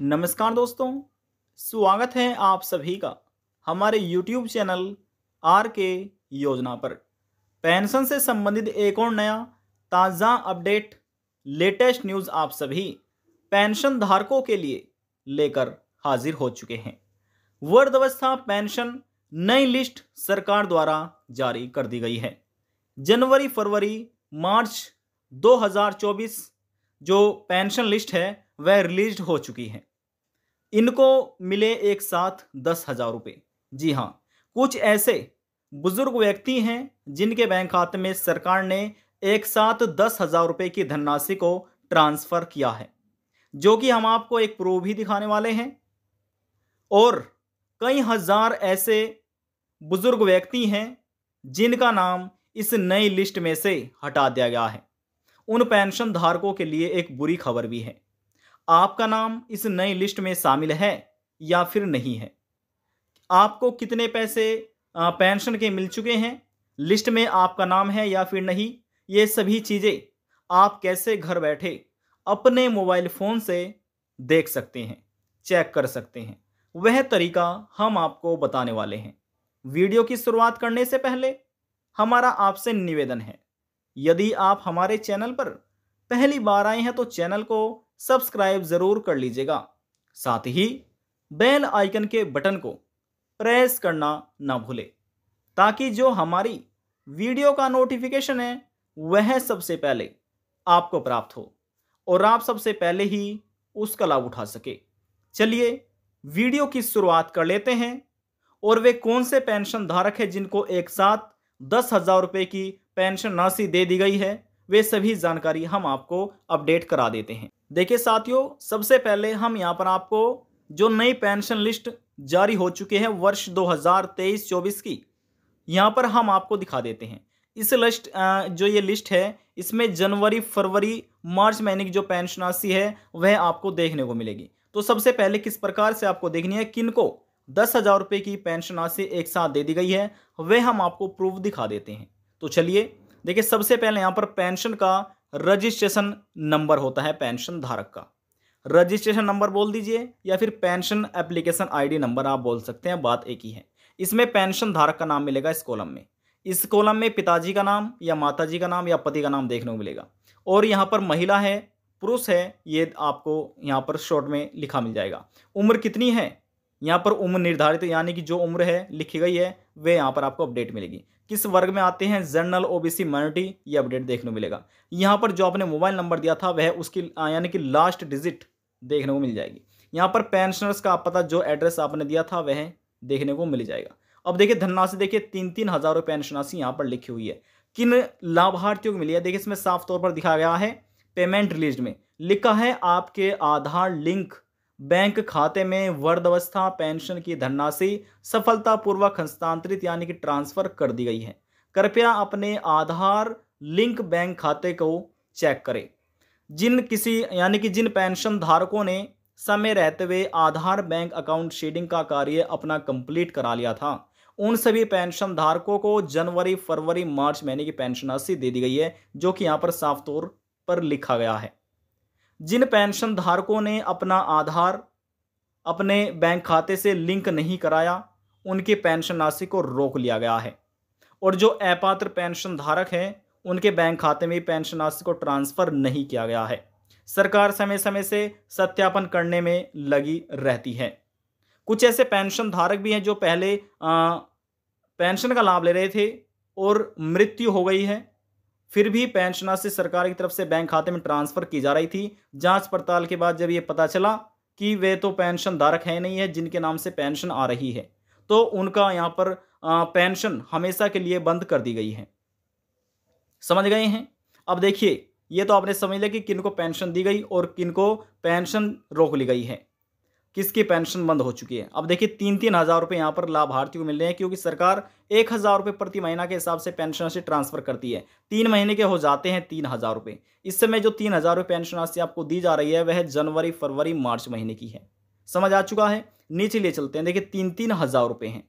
नमस्कार दोस्तों स्वागत है आप सभी का हमारे YouTube चैनल आर के योजना पर पेंशन से संबंधित एक और नया ताज़ा अपडेट लेटेस्ट न्यूज़ आप सभी पेंशन धारकों के लिए लेकर हाजिर हो चुके हैं वर्ध अवस्था पेंशन नई लिस्ट सरकार द्वारा जारी कर दी गई है जनवरी फरवरी मार्च 2024 जो पेंशन लिस्ट है वह रिलीज हो चुकी है इनको मिले एक साथ दस हजार रुपये जी हाँ कुछ ऐसे बुजुर्ग व्यक्ति हैं जिनके बैंक खाते में सरकार ने एक साथ दस हजार रुपये की धनराशि को ट्रांसफ़र किया है जो कि हम आपको एक प्रूफ भी दिखाने वाले हैं और कई हजार ऐसे बुजुर्ग व्यक्ति हैं जिनका नाम इस नई लिस्ट में से हटा दिया गया है उन पेंशन धारकों के लिए एक बुरी खबर भी है आपका नाम इस नई लिस्ट में शामिल है या फिर नहीं है आपको कितने पैसे पेंशन के मिल चुके हैं लिस्ट में आपका नाम है या फिर नहीं ये सभी चीज़ें आप कैसे घर बैठे अपने मोबाइल फ़ोन से देख सकते हैं चेक कर सकते हैं वह तरीका हम आपको बताने वाले हैं वीडियो की शुरुआत करने से पहले हमारा आपसे निवेदन है यदि आप हमारे चैनल पर पहली बार आए हैं तो चैनल को सब्सक्राइब जरूर कर लीजिएगा साथ ही बेल आइकन के बटन को प्रेस करना ना भूले ताकि जो हमारी वीडियो का नोटिफिकेशन है वह सबसे पहले आपको प्राप्त हो और आप सबसे पहले ही उसका लाभ उठा सके चलिए वीडियो की शुरुआत कर लेते हैं और वे कौन से पेंशन धारक है जिनको एक साथ दस हजार रुपये की पेंशन राशि दे दी गई है वे सभी जानकारी हम आपको अपडेट करा देते हैं देखिए साथियों सबसे पहले हम यहाँ पर आपको जो नई पेंशन लिस्ट जारी हो चुकी है वर्ष 2023-24 की यहाँ पर हम आपको दिखा देते हैं इस लिस्ट जो ये लिस्ट है इसमें जनवरी फरवरी मार्च महीने की जो पेंशन राशि है वह आपको देखने को मिलेगी तो सबसे पहले किस प्रकार से आपको देखनी है किनको दस हज़ार रुपये की पेंशन राशि एक साथ दे दी गई है वह हम आपको प्रूफ दिखा देते हैं तो चलिए देखिए सबसे पहले यहाँ पर पेंशन का रजिस्ट्रेशन नंबर होता है पेंशन धारक का रजिस्ट्रेशन नंबर बोल दीजिए या फिर पेंशन एप्लीकेशन आईडी नंबर आप बोल सकते हैं बात एक ही है इसमें पेंशन धारक का नाम मिलेगा इस कॉलम में इस कॉलम में पिताजी का नाम या माताजी का नाम या पति का नाम देखने को मिलेगा और यहाँ पर महिला है पुरुष है ये आपको यहाँ पर शॉर्ट में लिखा मिल जाएगा उम्र कितनी है यहाँ पर उम्र निर्धारित यानी कि जो उम्र है लिखी गई है वे यहाँ पर आपको अपडेट मिलेगी किस वर्ग में आते हैं जनरल ओबीसी माइनॉरिटी ये अपडेट देखने को मिलेगा यहाँ पर जो आपने मोबाइल नंबर दिया था वह उसकी यानी कि लास्ट डिजिट देखने को मिल जाएगी यहाँ पर पेंशनर्स का पता जो एड्रेस आपने दिया था वह देखने को मिल जाएगा अब देखिए धनराशि देखिए तीन तीन हज़ार रुपये पेंशन राशि यहाँ पर लिखी हुई है किन लाभार्थियों को मिली है देखिए इसमें साफ तौर पर दिखाया गया है पेमेंट रिलीज में लिखा है आपके आधार लिंक बैंक खाते में वर्धावस्था पेंशन की धनराशि सफलतापूर्वक हस्तांतरित यानी कि ट्रांसफर कर दी गई है कृपया अपने आधार लिंक बैंक खाते को चेक करें जिन किसी यानी कि जिन पेंशन धारकों ने समय रहते हुए आधार बैंक अकाउंट शेडिंग का कार्य अपना कंप्लीट करा लिया था उन सभी पेंशन धारकों को जनवरी फरवरी मार्च महीने की पेंशन राशि दे दी गई है जो कि यहाँ पर साफ तौर पर लिखा गया है जिन पेंशन धारकों ने अपना आधार अपने बैंक खाते से लिंक नहीं कराया उनकी पेंशन राशि को रोक लिया गया है और जो अपात्र पेंशन धारक हैं उनके बैंक खाते में पेंशन राशि को ट्रांसफ़र नहीं किया गया है सरकार समय समय से सत्यापन करने में लगी रहती है कुछ ऐसे पेंशन धारक भी हैं जो पहले आ, पेंशन का लाभ ले रहे थे और मृत्यु हो गई है फिर भी पेंशनर से सरकार की तरफ से बैंक खाते में ट्रांसफर की जा रही थी जांच पड़ताल के बाद जब ये पता चला कि वे तो पेंशन धारक है नहीं है जिनके नाम से पेंशन आ रही है तो उनका यहाँ पर पेंशन हमेशा के लिए बंद कर दी गई है समझ गए हैं अब देखिए ये तो आपने समझ लिया कि किन को पेंशन दी गई और किन को पेंशन रोक ली गई है किसकी पेंशन बंद हो चुकी है अब देखिए तीन तीन हज़ार रुपये यहाँ पर लाभार्थियों को मिल रहे हैं क्योंकि सरकार एक हज़ार रुपये प्रति महीना के हिसाब से पेंशन राशि ट्रांसफ़र करती है तीन महीने के हो जाते हैं तीन हज़ार रुपये इस समय जो तीन हज़ार रुपये पेंशन राशि आपको दी जा रही है वह जनवरी फरवरी मार्च महीने की है समझ आ चुका है नीचे लिए चलते हैं देखिए तीन तीन हज़ार रुपये हैं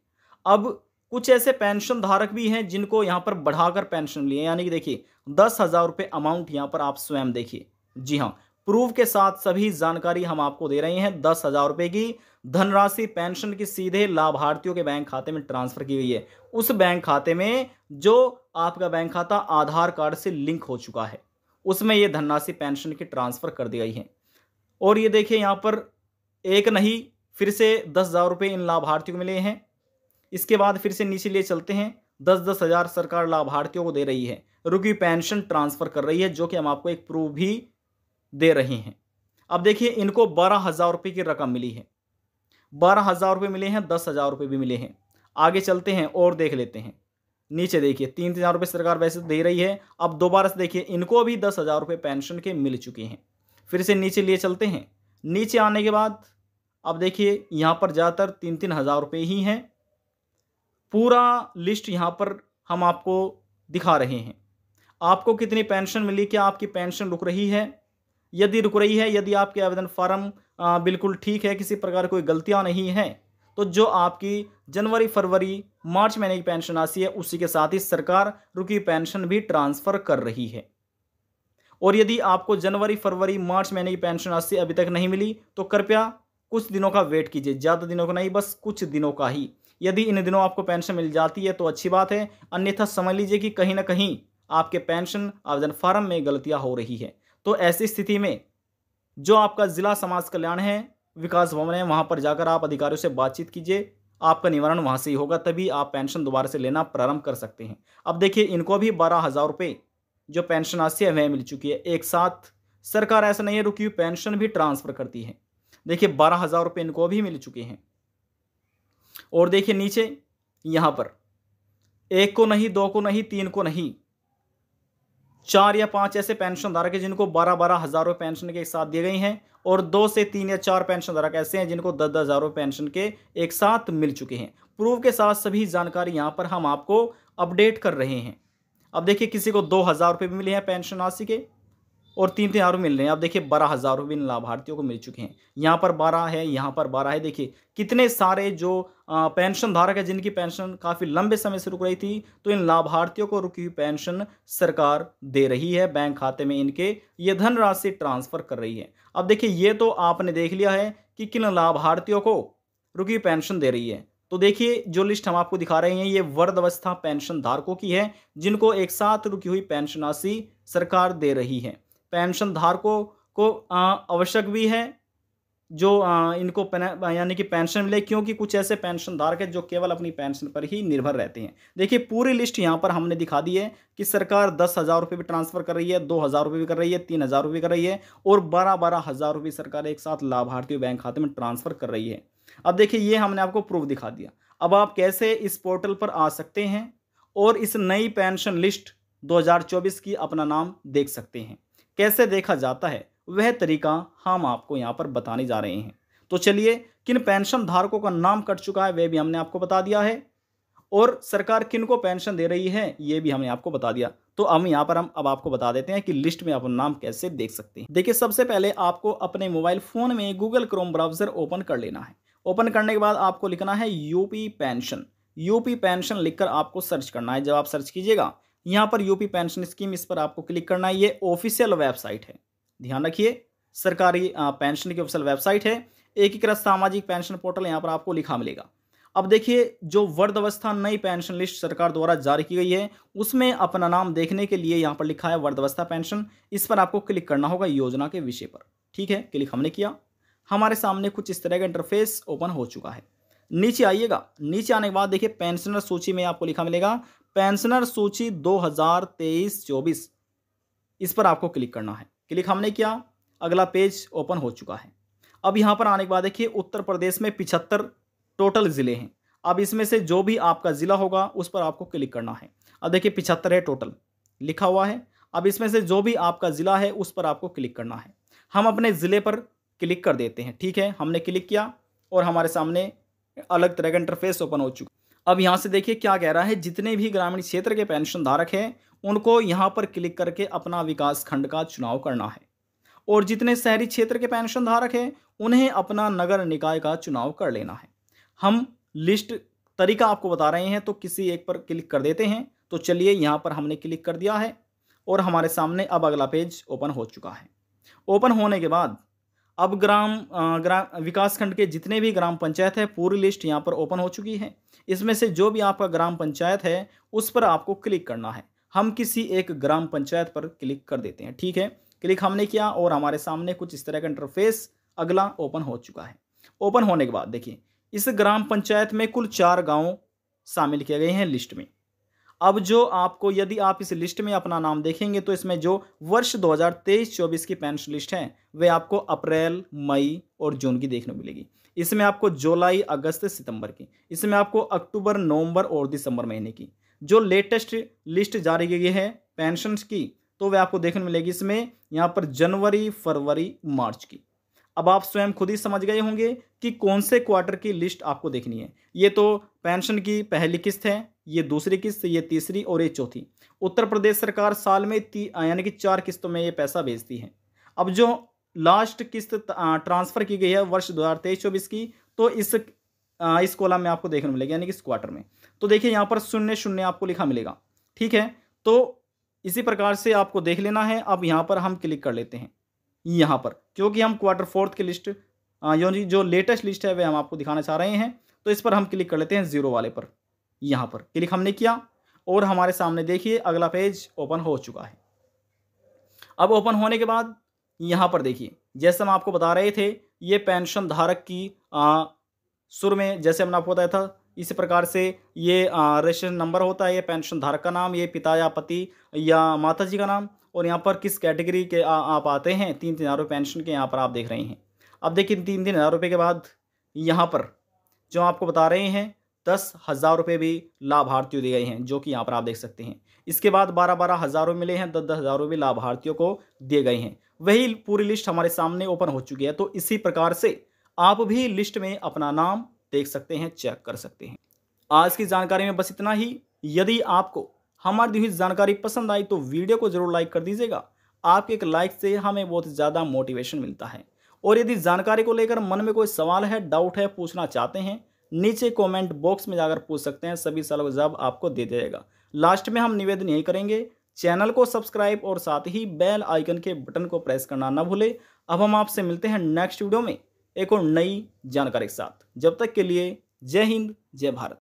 अब कुछ ऐसे पेंशन धारक भी हैं जिनको यहाँ पर बढ़ाकर पेंशन लिए यानी कि देखिए दस हज़ार रुपये अमाउंट यहाँ पर आप स्वयं देखिए जी हाँ प्रूफ के साथ सभी जानकारी हम आपको दे रहे हैं दस हजार रुपए की धनराशि पेंशन की सीधे लाभार्थियों के बैंक खाते में ट्रांसफर की गई है उस बैंक खाते में जो आपका बैंक खाता आधार कार्ड से लिंक हो चुका है उसमें यह धनराशि पेंशन की ट्रांसफर कर दी गई है और ये देखिए यहाँ पर एक नहीं फिर से दस हजार रुपये इन लाभार्थियों को मिले हैं इसके बाद फिर से नीचे लिए चलते हैं दस दस हजार सरकार लाभार्थियों को दे रही है रुकी पेंशन ट्रांसफर कर रही है जो कि हम आपको एक प्रूफ भी दे रहे हैं अब देखिए इनको बारह हज़ार रुपये की रकम मिली है बारह हज़ार रुपये मिले हैं दस हज़ार रुपये भी मिले हैं आगे चलते हैं और देख लेते हैं नीचे देखिए तीन तीन हज़ार रुपये सरकार वैसे दे रही है अब दोबारा से देखिए इनको भी दस हज़ार रुपये पेंशन के मिल चुके हैं फिर से नीचे लिए चलते हैं नीचे आने के बाद अब देखिए यहाँ पर ज़्यादातर तीन तीन हज़ार रुपये ही हैं पूरा लिस्ट यहाँ पर हम आपको दिखा रहे हैं आपको कितनी पेंशन मिली क्या आपकी पेंशन रुक रही है यदि रुक रही है यदि आपके आवेदन फार्म बिल्कुल ठीक है किसी प्रकार कोई गलतियाँ नहीं हैं तो जो आपकी जनवरी फरवरी मार्च महीने की पेंशन राशि है उसी के साथ ही सरकार रुकी पेंशन भी ट्रांसफ़र कर रही है और यदि आपको जनवरी फरवरी मार्च महीने की पेंशन राशि अभी तक नहीं मिली तो कृपया कुछ दिनों का वेट कीजिए ज़्यादा दिनों का नहीं बस कुछ दिनों का ही यदि इन दिनों आपको पेंशन मिल जाती है तो अच्छी बात है अन्यथा समझ लीजिए कि कहीं ना कहीं आपके पेंशन आवेदन फार्म में गलतियाँ हो रही है तो ऐसी स्थिति में जो आपका ज़िला समाज कल्याण है विकास भवन है वहाँ पर जाकर आप अधिकारियों से बातचीत कीजिए आपका निवारण वहाँ से ही होगा तभी आप पेंशन दोबारा से लेना प्रारंभ कर सकते हैं अब देखिए इनको भी बारह हज़ार रुपये जो पेंशन राशि है वह मिल चुकी है एक साथ सरकार ऐसा नहीं है रुकी हुई पेंशन भी ट्रांसफ़र करती है देखिए बारह हज़ार रुपये इनको भी मिल चुके हैं और देखिए नीचे यहाँ पर एक को नहीं दो को नहीं तीन को नहीं चार या पांच ऐसे पेंशन धारक हैं जिनको बारह बारह हज़ार रुपये पेंशन के एक साथ दिए गए हैं और दो से तीन या चार पेंशन धारक ऐसे हैं जिनको दस दस हज़ार रुपये पेंशन के एक साथ मिल चुके हैं प्रूफ के साथ सभी जानकारी यहाँ पर हम आपको अपडेट कर रहे हैं अब देखिए किसी को दो हज़ार रुपये भी मिले हैं पेंशन राशि के और तीन तीन हजार मिल रहे हैं आप देखिए बारह हज़ार रुपये इन लाभार्थियों को मिल चुके हैं यहाँ पर बारह है यहाँ पर बारह है देखिए कितने सारे जो पेंशन धारक है जिनकी पेंशन काफ़ी लंबे समय से रुक रही थी तो इन लाभार्थियों को रुकी हुई पेंशन सरकार दे रही है बैंक खाते में इनके ये धनराशि ट्रांसफ़र कर रही है अब देखिए ये तो आपने देख लिया है कि किन लाभार्थियों को रुकी हुई पेंशन दे रही है तो देखिए जो लिस्ट हम आपको दिखा रहे हैं ये वर्द अवस्था पेंशन धारकों की है जिनको एक साथ रुकी हुई पेंशन राशि सरकार दे रही है पेंशन धारकों को आवश्यक भी है जो आ, इनको यानी कि पेंशन मिले क्योंकि कुछ ऐसे पेंशन धारक है जो केवल अपनी पेंशन पर ही निर्भर रहते हैं देखिए पूरी लिस्ट यहाँ पर हमने दिखा दी है कि सरकार दस हज़ार रुपये भी ट्रांसफ़र कर रही है दो हज़ार रुपये भी कर रही है तीन हज़ार रुपये कर रही है और बारह बारह हज़ार रुपये सरकार एक साथ लाभार्थियों बैंक खाते में ट्रांसफ़र कर रही है अब देखिए ये हमने आपको प्रूफ दिखा दिया अब आप कैसे इस पोर्टल पर आ सकते हैं और इस नई पेंशन लिस्ट दो की अपना नाम देख सकते हैं कैसे देखा जाता है वह तरीका हम आपको यहाँ पर बताने जा रहे हैं तो चलिए किन पेंशन धारकों का नाम कट चुका है वह भी हमने आपको बता दिया है और सरकार किन को पेंशन दे रही है ये भी हमने आपको बता दिया तो हम यहाँ पर हम अब आपको बता देते हैं कि लिस्ट में आप नाम कैसे देख सकते हैं देखिए सबसे पहले आपको अपने मोबाइल फ़ोन में गूगल क्रोम ब्राउज़र ओपन कर लेना है ओपन करने के बाद आपको लिखना है यूपी पेंशन यूपी पेंशन लिखकर आपको सर्च करना है जब आप सर्च कीजिएगा यहाँ पर यूपी पेंशन स्कीम इस पर आपको क्लिक करना है ये ऑफिशियल वेबसाइट है ध्यान रखिए सरकारी पेंशन की ऑफिशियल वेबसाइट है एकीकृत सामाजिक पेंशन पोर्टल यहाँ पर आपको लिखा मिलेगा अब देखिए जो वर्द अवस्था नई पेंशन लिस्ट सरकार द्वारा जारी की गई है उसमें अपना नाम देखने के लिए यहाँ पर लिखा है वर्द अवस्था पेंशन इस पर आपको क्लिक करना होगा योजना के विषय पर ठीक है क्लिक हमने किया हमारे सामने कुछ इस तरह का इंटरफेस ओपन हो चुका है नीचे आइएगा नीचे आने के बाद देखिए पेंशनर सूची में आपको लिखा मिलेगा पेंशनर सूची 2023 चौबीस इस पर आपको क्लिक करना है क्लिक हमने किया अगला पेज ओपन हो चुका है अब यहाँ पर आने के बाद देखिए उत्तर प्रदेश में पिछहत्तर टोटल ज़िले हैं अब इसमें से जो भी आपका ज़िला होगा उस पर आपको क्लिक करना है अब देखिए पिछहत्तर है टोटल लिखा हुआ है अब इसमें से जो भी आपका ज़िला है उस पर आपको क्लिक करना है हम अपने ज़िले पर क्लिक कर देते हैं ठीक है हमने क्लिक किया और हमारे सामने अलग तरह का इंटरफेस ओपन हो चुका अब यहाँ से देखिए क्या कह रहा है जितने भी ग्रामीण क्षेत्र के पेंशन धारक हैं उनको यहाँ पर क्लिक करके अपना विकास खंड का चुनाव करना है और जितने शहरी क्षेत्र के पेंशन धारक हैं उन्हें अपना नगर निकाय का चुनाव कर लेना है हम लिस्ट तरीका आपको बता रहे हैं तो किसी एक पर क्लिक कर देते हैं तो चलिए यहाँ पर हमने क्लिक कर दिया है और हमारे सामने अब अगला पेज ओपन हो चुका है ओपन होने के बाद अब ग्राम ग्राम विकासखंड के जितने भी ग्राम पंचायत है पूरी लिस्ट यहाँ पर ओपन हो चुकी है इसमें से जो भी आपका ग्राम पंचायत है उस पर आपको क्लिक करना है हम किसी एक ग्राम पंचायत पर क्लिक कर देते हैं ठीक है क्लिक हमने किया और हमारे सामने कुछ इस तरह का इंटरफेस अगला ओपन हो चुका है ओपन होने के बाद देखिए इस ग्राम पंचायत में कुल चार गाँव शामिल किए गए हैं लिस्ट में अब जो आपको यदि आप इस लिस्ट में अपना नाम देखेंगे तो इसमें जो वर्ष 2023-24 की पेंशन लिस्ट है वे आपको अप्रैल मई और जून की देखने को मिलेगी इसमें आपको जुलाई अगस्त सितंबर की इसमें आपको अक्टूबर नवंबर और दिसंबर महीने की जो लेटेस्ट लिस्ट जारी की गई है पेंशन की तो वह आपको देखने मिलेगी इसमें यहाँ पर जनवरी फरवरी मार्च की अब आप स्वयं खुद ही समझ गए होंगे कि कौन से क्वार्टर की लिस्ट आपको देखनी है ये तो पेंशन की पहली किस्त है ये दूसरी किस्त ये तीसरी और ये चौथी उत्तर प्रदेश सरकार साल में यानी कि चार किस्तों में ये पैसा भेजती है अब जो लास्ट किस्त ट्रांसफ़र की गई है वर्ष दो हज़ार तेईस चौबीस की तो इस आ, इस कॉलम में आपको देखने मिलेगा यानी कि इस क्वार्टर में तो देखिए यहाँ पर शून्य शून्य आपको लिखा मिलेगा ठीक है तो इसी प्रकार से आपको देख लेना है अब यहाँ पर हम क्लिक कर लेते हैं यहाँ पर क्योंकि हम क्वार्टर फोर्थ की लिस्ट जो लेटेस्ट लिस्ट है वह हम आपको दिखाना चाह रहे हैं तो इस पर हम क्लिक कर लेते हैं जीरो वाले पर यहाँ पर क्लिक हमने किया और हमारे सामने देखिए अगला पेज ओपन हो चुका है अब ओपन होने के बाद यहाँ पर देखिए जैसे हम आपको बता रहे थे ये पेंशन धारक की सुर में जैसे हमने आपको बताया था इसी प्रकार से ये रजिस्ट्रेशन नंबर होता है ये पेंशन धारक का नाम ये पिता या पति या माता जी का नाम और यहाँ पर किस कैटेगरी के आ, आप आते हैं तीन तीन हज़ार रुपये पेंशन के यहाँ पर आप देख रहे हैं अब देखिए तीन तीन हज़ार रुपये के बाद यहाँ पर जो आपको बता रहे हैं दस हज़ार रुपये भी लाभार्थियों दिए गए हैं जो कि यहाँ पर आप देख सकते हैं इसके बाद बारह बारह हज़ारों मिले हैं दस दस हज़ारों भी लाभार्थियों को दिए गए हैं वही पूरी लिस्ट हमारे सामने ओपन हो चुकी है तो इसी प्रकार से आप भी लिस्ट में अपना नाम देख सकते हैं चेक कर सकते हैं आज की जानकारी में बस इतना ही यदि आपको हमारी दी हुई जानकारी पसंद आई तो वीडियो को ज़रूर लाइक कर दीजिएगा आपके एक लाइक से हमें बहुत ज़्यादा मोटिवेशन मिलता है और यदि जानकारी को लेकर मन में कोई सवाल है डाउट है पूछना चाहते हैं नीचे कमेंट बॉक्स में जाकर पूछ सकते हैं सभी सवालों का जवाब आपको दे देगा लास्ट में हम निवेदन यही करेंगे चैनल को सब्सक्राइब और साथ ही बेल आइकन के बटन को प्रेस करना ना भूलें अब हम आपसे मिलते हैं नेक्स्ट वीडियो में एक और नई जानकारी के साथ जब तक के लिए जय हिंद जय भारत